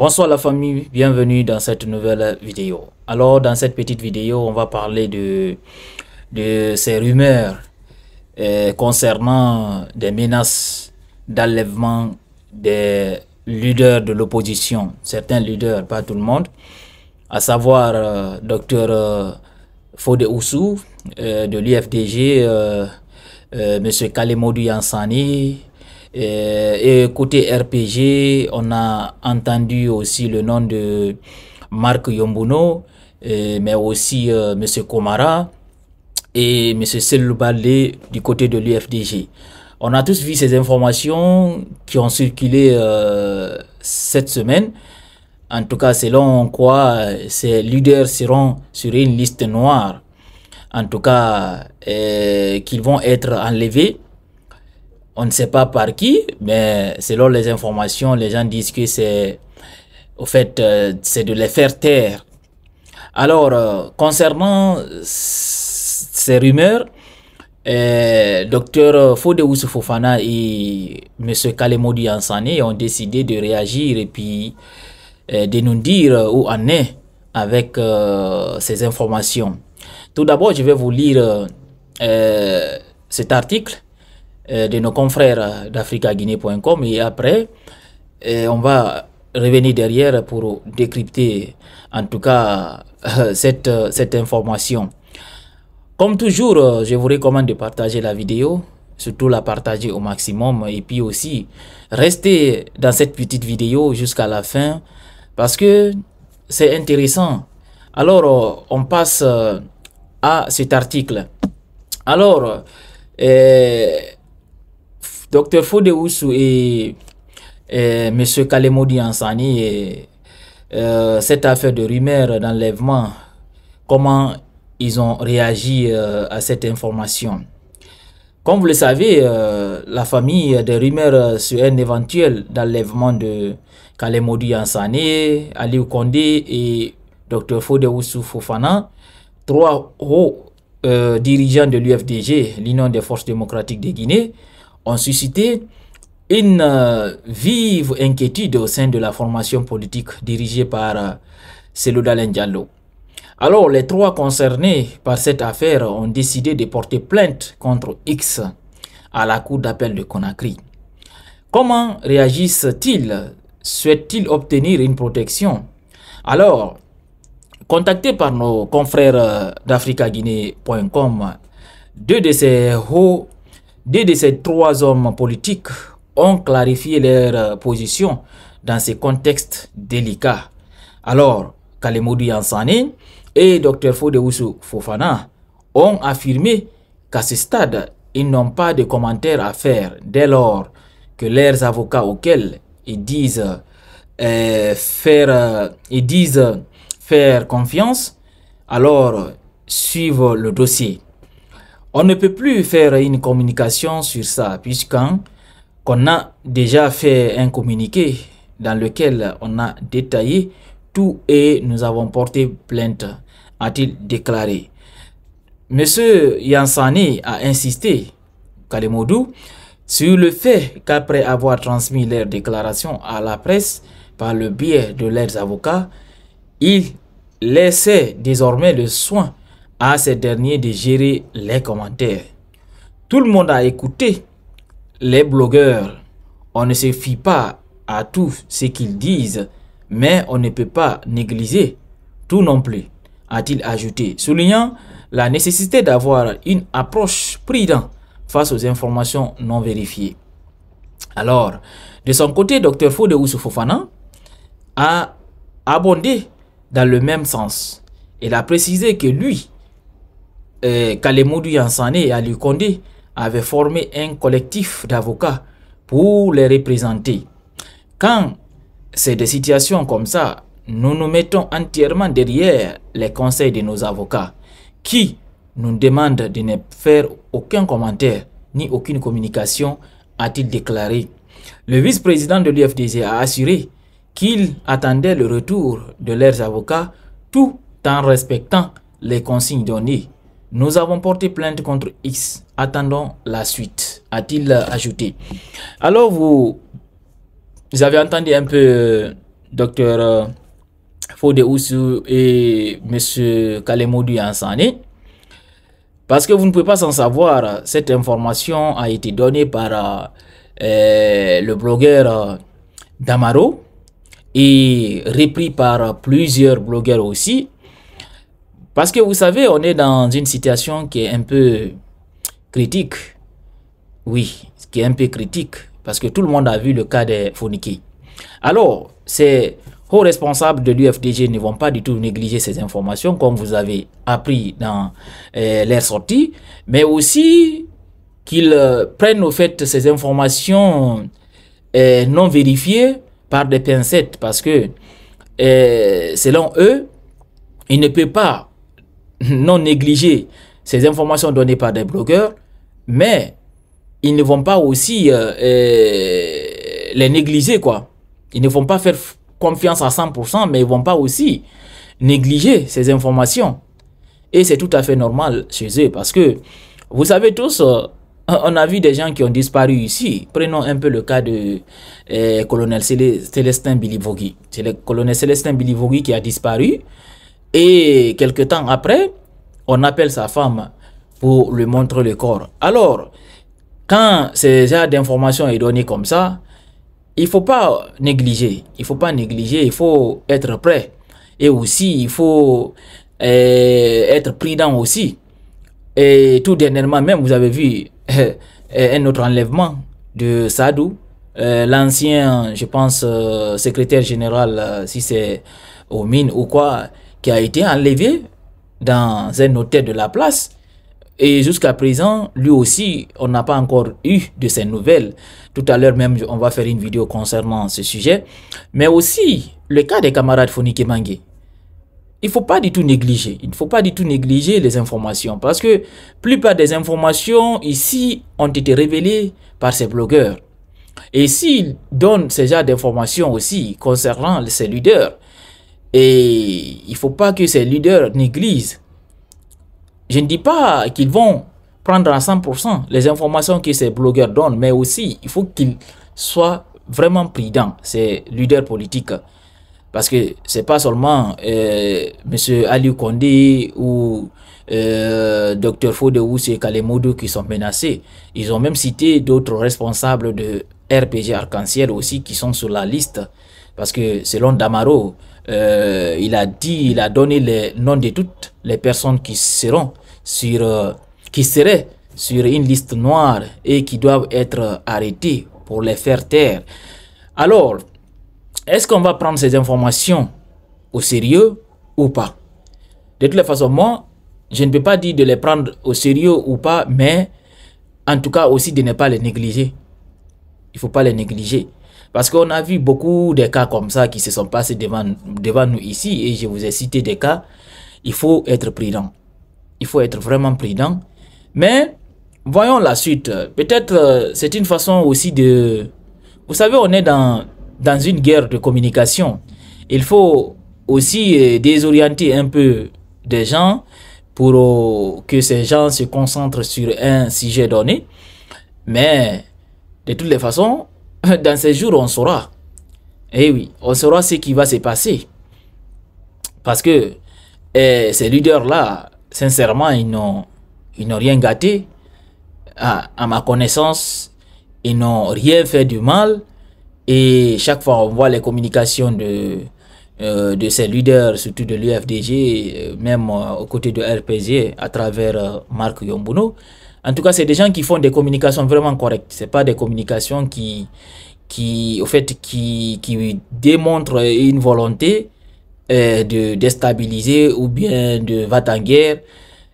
Bonsoir la famille, bienvenue dans cette nouvelle vidéo. Alors dans cette petite vidéo, on va parler de, de ces rumeurs euh, concernant des menaces d'enlèvement des leaders de l'opposition, certains leaders, pas tout le monde, à savoir euh, Dr euh, Fode Oussou de l'UFDG, M. Kalemodou Yansani, et, côté RPG, on a entendu aussi le nom de Marc Yombuno, mais aussi Monsieur M. Komara et M. Seloubalé du côté de l'UFDG. On a tous vu ces informations qui ont circulé euh, cette semaine. En tout cas, selon quoi ces leaders seront sur une liste noire. En tout cas, euh, qu'ils vont être enlevés on ne sait pas par qui, mais selon les informations, les gens disent que c'est, au fait, euh, c'est de les faire taire. Alors, euh, concernant ces rumeurs, euh, Dr Fode Fofana et M. Kalemodi Ansane ont décidé de réagir et puis euh, de nous dire où en est avec ces informations. Tout d'abord, je vais vous lire cet article euh, de nos confrères d'AfricaGuinée.com et après, euh, on va revenir derrière pour décrypter en tout cas euh, cette, cette information. Comme toujours, je vous recommande de partager la vidéo, surtout la partager au maximum et puis aussi rester dans cette petite vidéo jusqu'à la fin parce que c'est intéressant. Alors, on passe à cet article. Alors, Docteur Fode et, M. Kalemodi Ansani, et, euh, cette affaire de rumeur d'enlèvement, comment ils ont réagi euh, à cette information Comme vous le savez, euh, la famille de rumeurs sur un éventuel d'enlèvement de Kalemodi Ansani, Aliou Kondé et Docteur Foude Fofana, trois hauts dirigeants de l'UFDG, l'Union des forces démocratiques de Guinée, ont suscité une euh, vive inquiétude au sein de la formation politique dirigée par Selouda euh, Lendjallo. Alors, les trois concernés par cette affaire ont décidé de porter plainte contre X à la Cour d'appel de Conakry. Comment réagissent-ils Souhaitent-ils obtenir une protection Alors, contactés par nos confrères euh, d'africaguinée.com, deux de ces hauts deux de ces trois hommes politiques ont clarifié leur position dans ce contexte délicat. Alors, Kalemoudi Ansani et Dr Fodewusu Fofana ont affirmé qu'à ce stade, ils n'ont pas de commentaires à faire dès lors que leurs avocats auxquels ils disent, euh, faire, euh, ils disent faire confiance, alors suivent le dossier. On ne peut plus faire une communication sur ça, puisqu'on a déjà fait un communiqué dans lequel on a détaillé tout et nous avons porté plainte, a-t-il déclaré. Monsieur Yansani a insisté, Kalemodou, sur le fait qu'après avoir transmis leurs déclarations à la presse par le biais de leurs avocats, ils laissaient désormais le soin à ces derniers de gérer les commentaires. Tout le monde a écouté les blogueurs. On ne se fie pas à tout ce qu'ils disent, mais on ne peut pas négliger tout non plus, a-t-il ajouté, soulignant la nécessité d'avoir une approche prudente face aux informations non vérifiées. Alors, de son côté, Dr Fode Fofana a abondé dans le même sens. Il a précisé que lui eh, Kalemoudou Yansané et Ali avaient formé un collectif d'avocats pour les représenter. Quand c'est des situations comme ça, nous nous mettons entièrement derrière les conseils de nos avocats qui nous demandent de ne faire aucun commentaire ni aucune communication, a-t-il déclaré. Le vice-président de l'UFDG a assuré qu'il attendait le retour de leurs avocats tout en respectant les consignes données nous avons porté plainte contre X. Attendons la suite, a-t-il ajouté. Alors, vous, avez entendu un peu Dr. Euh, docteur euh, et monsieur Kalemodu Ansane. Parce que vous ne pouvez pas s'en savoir, cette information a été donnée par euh, le blogueur Damaro et repris par plusieurs blogueurs aussi. Parce que vous savez, on est dans une situation qui est un peu critique. Oui, qui est un peu critique. Parce que tout le monde a vu le cas des Foniki. Alors, ces hauts responsables de l'UFDG ne vont pas du tout négliger ces informations, comme vous avez appris dans euh, leur sortie, mais aussi qu'ils euh, prennent au fait ces informations euh, non vérifiées par des pincettes, parce que euh, selon eux, il ne peut pas non négliger ces informations données par des blogueurs, mais ils ne vont pas aussi euh, euh, les négliger, quoi. Ils ne vont pas faire confiance à 100%, mais ils vont pas aussi négliger ces informations. Et c'est tout à fait normal chez eux, parce que, vous savez tous, euh, on a vu des gens qui ont disparu ici. Prenons un peu le cas de colonel Célestin Bilivogui. C'est le colonel Célestin Bilivogui qui a disparu. Et quelques temps après, on appelle sa femme pour lui montrer le corps. Alors, quand ce genre d'informations est donné comme ça, il faut pas négliger. Il faut pas négliger, il faut être prêt. Et aussi, il faut eh, être prudent aussi. Et tout dernièrement, même, vous avez vu eh, un autre enlèvement de Sadou, eh, l'ancien, je pense, euh, secrétaire général, euh, si c'est aux mines ou quoi, qui a été enlevé dans un hôtel de la place. Et jusqu'à présent, lui aussi, on n'a pas encore eu de ses nouvelles. Tout à l'heure même, on va faire une vidéo concernant ce sujet. Mais aussi, le cas des camarades Fonike Mangi Il ne faut pas du tout négliger. Il ne faut pas du tout négliger les informations. Parce que plupart des informations ici ont été révélées par ces blogueurs. Et s'ils donnent ce genre d'informations aussi concernant ces leaders, et il faut pas que ces leaders négligent. Je ne dis pas qu'ils vont prendre à 100% les informations que ces blogueurs donnent, mais aussi il faut qu'ils soient vraiment prudents, ces leaders politiques. Parce que c'est pas seulement euh, M. Ali Kondé ou euh, Dr ou et Kalemodo qui sont menacés. Ils ont même cité d'autres responsables de RPG Arc-en-Ciel aussi qui sont sur la liste. Parce que selon Damaro, euh, il a dit, il a donné les noms de toutes les personnes qui seront sur, euh, qui seraient sur une liste noire et qui doivent être arrêtées pour les faire taire. Alors, est-ce qu'on va prendre ces informations au sérieux ou pas De toute façon, moi, je ne peux pas dire de les prendre au sérieux ou pas, mais en tout cas aussi de ne pas les négliger. Il ne faut pas les négliger. Parce qu'on a vu beaucoup de cas comme ça qui se sont passés devant, devant nous ici, et je vous ai cité des cas. Il faut être prudent. Il faut être vraiment prudent. Mais voyons la suite. Peut-être euh, c'est une façon aussi de... Vous savez, on est dans, dans une guerre de communication. Il faut aussi euh, désorienter un peu des gens pour euh, que ces gens se concentrent sur un sujet donné. Mais de toutes les façons, dans ces jours, on saura. Eh oui, on saura ce qui va se passer. Parce que eh, ces leaders-là, sincèrement, ils n'ont, ils n'ont rien gâté. À, ma connaissance, ils n'ont rien fait du mal. Et chaque fois, on voit les communications de, euh, ces leaders, surtout de l'UFDG, euh, même euh, aux côtés de RPG, à travers Marc Yombuno. En tout cas, c'est des gens qui font des communications vraiment correctes. C'est pas des communications qui, qui, au fait, qui, qui démontrent une volonté euh, de déstabiliser ou bien de va en guerre.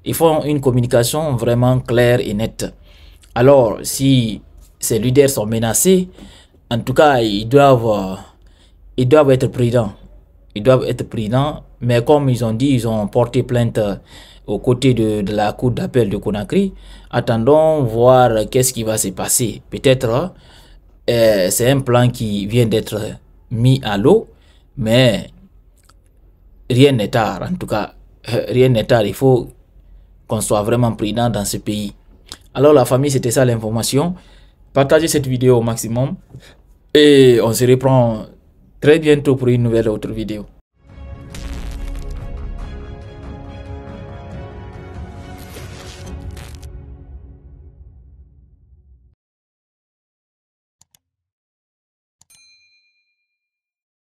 Ils font une communication vraiment claire et nette. Alors, si ces leaders sont menacés, en tout cas, ils doivent, ils doivent être prudents. Ils doivent être prudents, mais comme ils ont dit, ils ont porté plainte aux côtés de, la cour d'appel de Conakry. Attendons voir qu'est-ce qui va se passer. Peut-être euh, c'est un plan qui vient d'être mis à l'eau, mais rien n'est tard. En tout cas, euh, rien n'est tard. Il faut qu'on soit vraiment prudent dans ce pays. Alors la famille, c'était ça l'information. Partagez cette vidéo au maximum et on se reprend très bientôt pour une nouvelle autre vidéo.